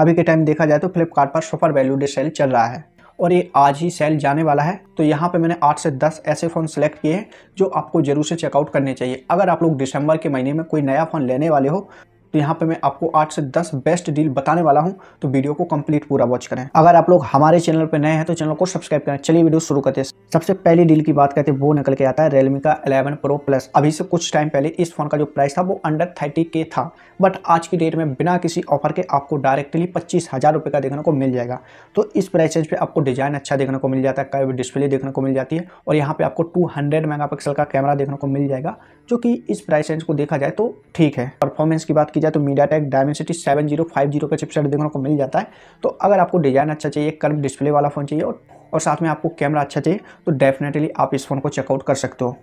अभी के टाइम देखा जाए तो फ्लिपकार्ट पर सुपर डे सेल चल रहा है और ये आज ही सेल जाने वाला है तो यहाँ पे मैंने आठ से दस ऐसे फ़ोन सेलेक्ट किए हैं जो आपको जरूर से चेकआउट करने चाहिए अगर आप लोग दिसंबर के महीने में कोई नया फ़ोन लेने वाले हो तो यहाँ पे मैं आपको आठ से दस बेस्ट डील बताने वाला हूँ तो वीडियो को कंप्लीट पूरा वॉच करें अगर आप लोग हमारे चैनल पर नए हैं तो चैनल को सब्सक्राइब करें चलिए वीडियो शुरू करते हैं सबसे पहली डील की बात करते हैं वो निकल के आता है रियलमी का अलेवन प्रो प्लस अभी से कुछ टाइम पहले इस फोन का जो प्राइस था वो अंडर थर्टी के था बट आज की डेट में बिना किसी ऑफर के आपको डायरेक्टली पच्चीस हज़ार रुपए का देखने को मिल जाएगा तो इस प्राइस रेंज पे आपको डिज़ाइन अच्छा देखने को मिल जाता है कई डिस्प्ले देखने को मिल जाती है और यहाँ पे आपको 200 मेगापिक्सल का कैमरा देखने को मिल जाएगा जो कि इस प्राइस रेंज को देखा जाए तो ठीक है परफॉर्मेंस की बात की जाए तो MediaTek Dimensity seven zero five zero का चिपसेट देखने को मिल जाता है तो अगर आपको डिज़ाइन अच्छा चाहिए कर्म डिस्प्ले वाला फ़ोन चाहिए और, और साथ में आपको कैमरा अच्छा चाहिए तो डेफिनेटली आप इस फ़ोन को चेकआउट कर सकते हो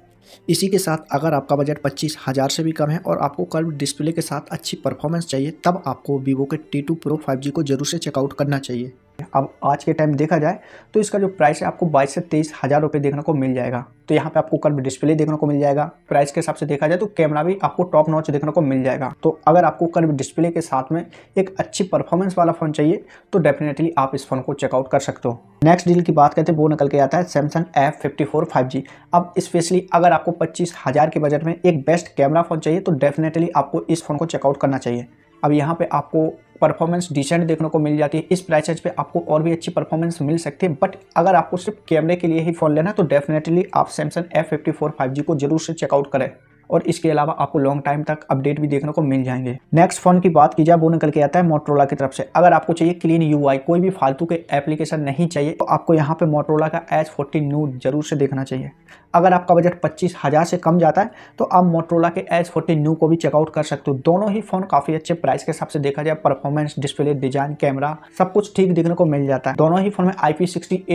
इसी के साथ अगर आपका बजट पच्चीस हज़ार से भी कम है और आपको कर्व डिस्प्ले के साथ अच्छी परफॉर्मेंस चाहिए तब आपको वीवो के T two pro five G को जरूर से चेकआउट करना चाहिए अब आज के टाइम देखा जाए तो इसका जो प्राइस है आपको बाईस से तेईस हज़ार रुपये देखने को मिल जाएगा तो यहाँ पे आपको कल डिस्प्ले देखने को मिल जाएगा प्राइस के हिसाब से देखा जाए तो कैमरा भी आपको टॉप नॉच देखने को मिल जाएगा तो अगर आपको कल डिस्प्ले के साथ में एक अच्छी परफॉर्मेंस वाला फ़ोन चाहिए तो डेफिनेटली आप इस फ़ोन को चेकआउट कर सकते हो नेक्स्ट डील की बात करते हैं वो निकल के आता है Samsung F fifty four five G अब स्पेशली अगर आपको पच्चीस हज़ार के बजट में एक बेस्ट कैमरा फ़ोन चाहिए तो डेफिनेटली आपको इस फ़ोन को चेकआउट करना चाहिए अब यहाँ पे आपको परफॉर्मेंस डिसेंट देखने को मिल जाती है इस प्राइस रेंज पे आपको और भी अच्छी परफॉर्मेंस मिल सकती है बट अगर आपको सिर्फ कैमरे के लिए ही फ़ोन लेना है तो डेफिनेटली आप Samsung F fifty four five G को जरूर से चेकआउट करें और इसके अलावा आपको लॉन्ग टाइम तक अपडेट भी देखने को मिल जाएंगे नेक्स्ट फोन की बात की जाए वो निकल के आता है मोटरोला की तरफ से अगर आपको चाहिए क्लीन यूआई कोई भी फालतू के एप्लीकेशन नहीं चाहिए तो आपको यहाँ पे मोटरोला का एच फोर्टी जरूर से देखना चाहिए अगर आपका बजट पच्चीस हज़ार से कम जाता है तो आप मोटरोला के एच फोर्टी न्यू को भी चेकआउट कर सकते हो दोनों ही फ़ोन काफ़ी अच्छे प्राइस के हिसाब से देखा जाए परफॉर्मेंस डिस्प्ले डिजाइन कैमरा सब कुछ ठीक देखने को मिल जाता है दोनों ही फ़ोन में आई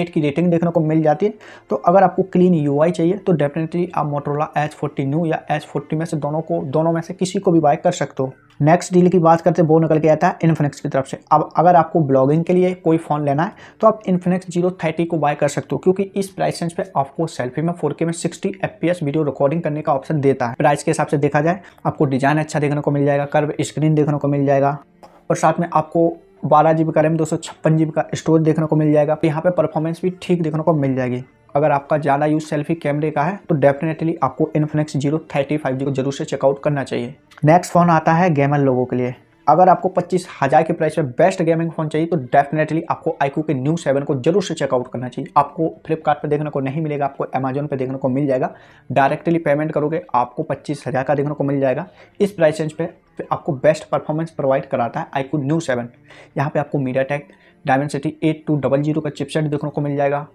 की रेटिंग देखने को मिल जाती है तो अगर आपको क्लीन यू चाहिए तो डेफिनेटली आप मोटरोला एच न्यू या एच में से दोनों को दोनों में से किसी को भी बाय कर सकते हो नेक्स्ट डील की बात करते हैं वो निकल के आता है इन्फिनिक्स की तरफ से अब अगर आपको ब्लॉगिंग के लिए कोई फ़ोन लेना है तो आप इन्फिनिक्स जीरो थर्टी को बाय कर सकते हो क्योंकि इस प्राइस रेंज पे आपको सेल्फी में फोर में सिक्सटी एफ वीडियो रिकॉर्डिंग करने का ऑप्शन देता है प्राइस के हिसाब से देखा जाए आपको डिज़ाइन अच्छा देखने को मिल जाएगा कर्व स्क्रीन देखने को मिल जाएगा और साथ में आपको बारह जी बी का रैम दो सौ छप्पन जी बी का स्टोरेज देखने को मिल जाएगा यहाँ पे परफॉर्मेंस भी ठीक देखने को मिल जाएगी अगर आपका ज़्यादा यूज़ सेल्फी कैमरे का है तो डेफिनेटली आपको Infinix zero thirty five G को जरूर से चेकआउट करना चाहिए नेक्स्ट फ़ोन आता है गेमर लोगों के लिए अगर आपको पच्चीस हज़ार के प्राइस में बेस्ट गेमिंग फ़ोन चाहिए तो डेफिनेटली आपको आईक्यू के न्यू सेवन को जरूर से चेकआउट करना चाहिए आपको फ्लिपकार्ट पर देखने को नहीं मिलेगा आपको अमेजोन पर देखने को मिल जाएगा डायरेक्टली पेमेंट करोगे आपको पच्चीस हज़ार का देखने को मिल जाएगा इस प्राइस रेंज पे आपको बेस्ट परफॉर्मेंस प्रोवाइड कराता है आईक्यू न्यू सेवन यहाँ पर आपको MediaTek diamond eight two double zero का चिपसेट देखने को मिल जाएगा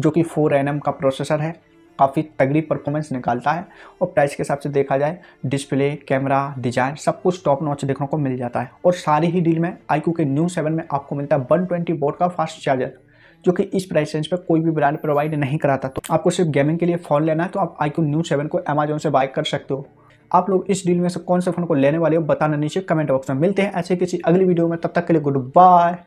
जो कि फोर एन का प्रोसेसर है काफ़ी तगड़ी परफॉर्मेंस निकालता है और प्राइस के हिसाब से देखा जाए डिस्प्ले कैमरा डिज़ाइन सब कुछ टॉप नॉच देखने को मिल जाता है और सारी ही डील में आई के न्यू सेवन में आपको मिलता है वन ट्वेंटी का फास्ट चार्जर जो कि इस प्राइस रेंज पर कोई भी ब्रांड प्रोवाइड नहीं कराता तो आपको सिर्फ गेमिंग के लिए फ़ोन लेना है तो आप आई न्यू सेवन को अमेजोन से बाय कर सकते हो आप लोग इस डील में से कौन से फ़ोन को लेने वाले हो बताना नीचे कमेंट बॉक्स में मिलते हैं ऐसे किसी अगली वीडियो में तब तक के लिए गुड बाय